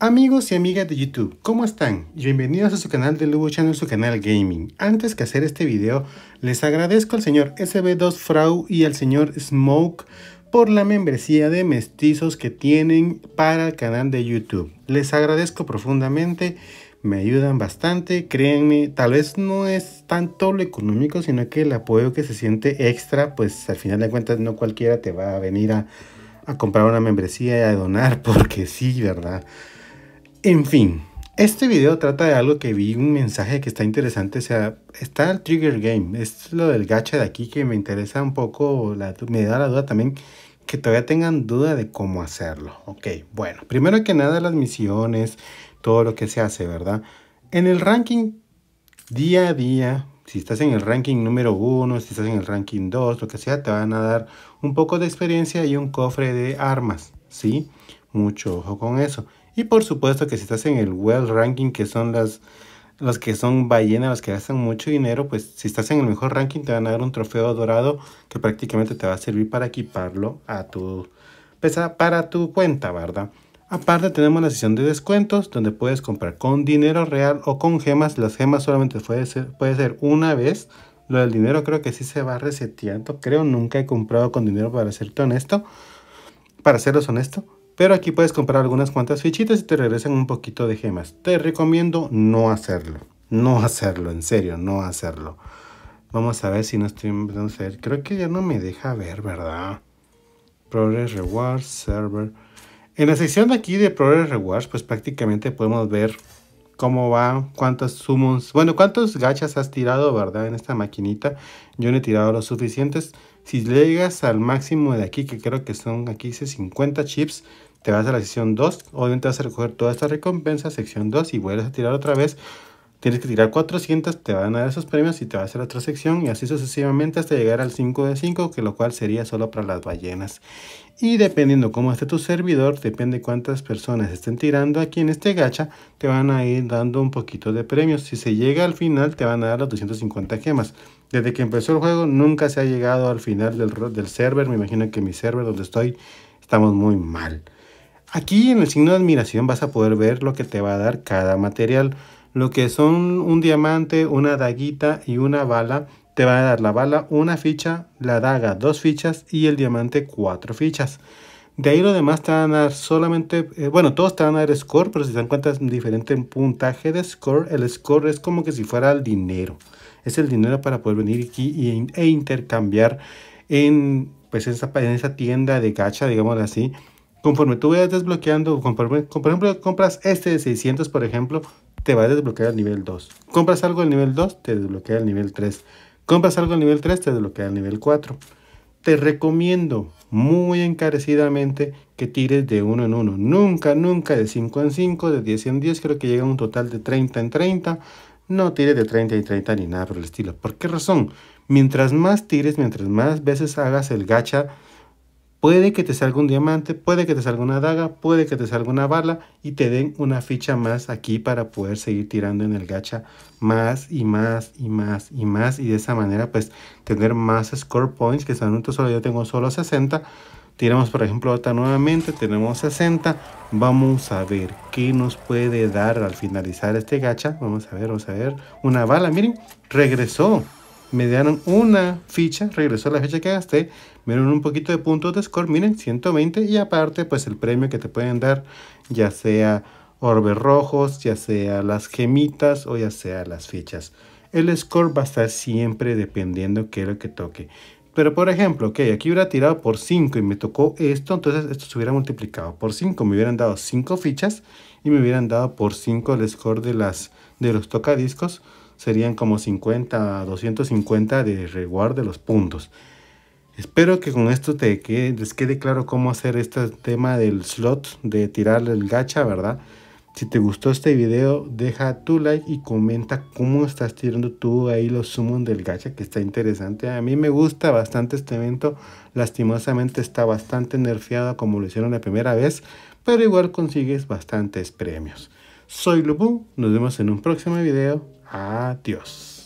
Amigos y amigas de YouTube, ¿cómo están? Bienvenidos a su canal de Lugo Channel, su canal gaming. Antes que hacer este video, les agradezco al señor SB2 Frau y al señor Smoke por la membresía de mestizos que tienen para el canal de YouTube. Les agradezco profundamente, me ayudan bastante, créanme, tal vez no es tanto lo económico, sino que el apoyo que se siente extra, pues al final de cuentas no cualquiera te va a venir a, a comprar una membresía y a donar, porque sí, ¿verdad? En fin, este video trata de algo que vi, un mensaje que está interesante, o sea, está el Trigger Game, es lo del gacha de aquí que me interesa un poco, me da la duda también que todavía tengan duda de cómo hacerlo. Ok, bueno, primero que nada las misiones, todo lo que se hace, ¿verdad? En el ranking día a día, si estás en el ranking número 1, si estás en el ranking 2, lo que sea, te van a dar un poco de experiencia y un cofre de armas, ¿sí? Mucho ojo con eso. Y por supuesto que si estás en el World Ranking, que son las, las que son ballenas, las que gastan mucho dinero, pues si estás en el mejor ranking te van a dar un trofeo dorado que prácticamente te va a servir para equiparlo a tu, pues, para tu cuenta, ¿verdad? Aparte tenemos la sesión de descuentos donde puedes comprar con dinero real o con gemas. Las gemas solamente puede ser, puede ser una vez. Lo del dinero creo que sí se va reseteando. Creo nunca he comprado con dinero para serte honesto. Para seros honesto. Pero aquí puedes comprar algunas cuantas fichitas y te regresan un poquito de gemas. Te recomiendo no hacerlo. No hacerlo, en serio, no hacerlo. Vamos a ver si no estoy... Creo que ya no me deja ver, ¿verdad? Progress Rewards, Server. En la sección de aquí de Progress Rewards, pues prácticamente podemos ver cómo va, cuántos sumos, bueno, cuántos gachas has tirado, ¿verdad? En esta maquinita. Yo no he tirado los suficientes. Si llegas al máximo de aquí, que creo que son aquí 50 chips, te vas a la sección 2, obviamente vas a recoger toda esta recompensa, sección 2 y vuelves a tirar otra vez. Tienes que tirar 400, te van a dar esos premios y te vas a la otra sección y así sucesivamente hasta llegar al 5 de 5, que lo cual sería solo para las ballenas. Y dependiendo cómo esté tu servidor, depende cuántas personas estén tirando aquí en este gacha, te van a ir dando un poquito de premios. Si se llega al final, te van a dar los 250 gemas. Desde que empezó el juego, nunca se ha llegado al final del, del server. Me imagino que mi server donde estoy, estamos muy mal. Aquí en el signo de admiración vas a poder ver lo que te va a dar cada material. Lo que son un diamante, una daguita y una bala. Te va a dar la bala una ficha, la daga dos fichas y el diamante cuatro fichas. De ahí lo demás te van a dar solamente, eh, bueno, todos te van a dar score, pero si te dan cuenta es diferente en puntaje de score. El score es como que si fuera el dinero. Es el dinero para poder venir aquí e intercambiar en, pues, esa, en esa tienda de gacha, digamos así conforme tú vayas desbloqueando, por ejemplo, compras este de 600, por ejemplo, te va a desbloquear al nivel 2. Compras algo al nivel 2, te desbloquea el nivel 3. Compras algo al nivel 3, te desbloquea el nivel 4. Te recomiendo muy encarecidamente que tires de 1 en 1. Nunca, nunca de 5 en 5, de 10 en 10, creo que llega a un total de 30 en 30. No tires de 30 en 30 ni nada por el estilo. ¿Por qué razón? Mientras más tires, mientras más veces hagas el gacha, Puede que te salga un diamante, puede que te salga una daga, puede que te salga una bala y te den una ficha más aquí para poder seguir tirando en el gacha más y más y más y más y de esa manera pues tener más score points que son un solo yo tengo solo 60 tiramos por ejemplo otra nuevamente tenemos 60 vamos a ver qué nos puede dar al finalizar este gacha vamos a ver vamos a ver una bala miren regresó me dieron una ficha, regresó a la ficha que gasté, me dieron un poquito de puntos de score, miren, 120 y aparte pues el premio que te pueden dar, ya sea orbes rojos, ya sea las gemitas o ya sea las fichas. El score va a estar siempre dependiendo que es lo que toque. Pero por ejemplo, ok, aquí hubiera tirado por 5 y me tocó esto, entonces esto se hubiera multiplicado por 5, me hubieran dado 5 fichas y me hubieran dado por 5 el score de, las, de los tocadiscos serían como 50 a 250 de reward de los puntos. Espero que con esto te les quede claro cómo hacer este tema del slot, de tirar el gacha, ¿verdad? Si te gustó este video, deja tu like y comenta cómo estás tirando tú ahí los summons del gacha, que está interesante. A mí me gusta bastante este evento. Lastimosamente está bastante nerfeado como lo hicieron la primera vez, pero igual consigues bastantes premios. Soy Lupu, nos vemos en un próximo video. Adiós.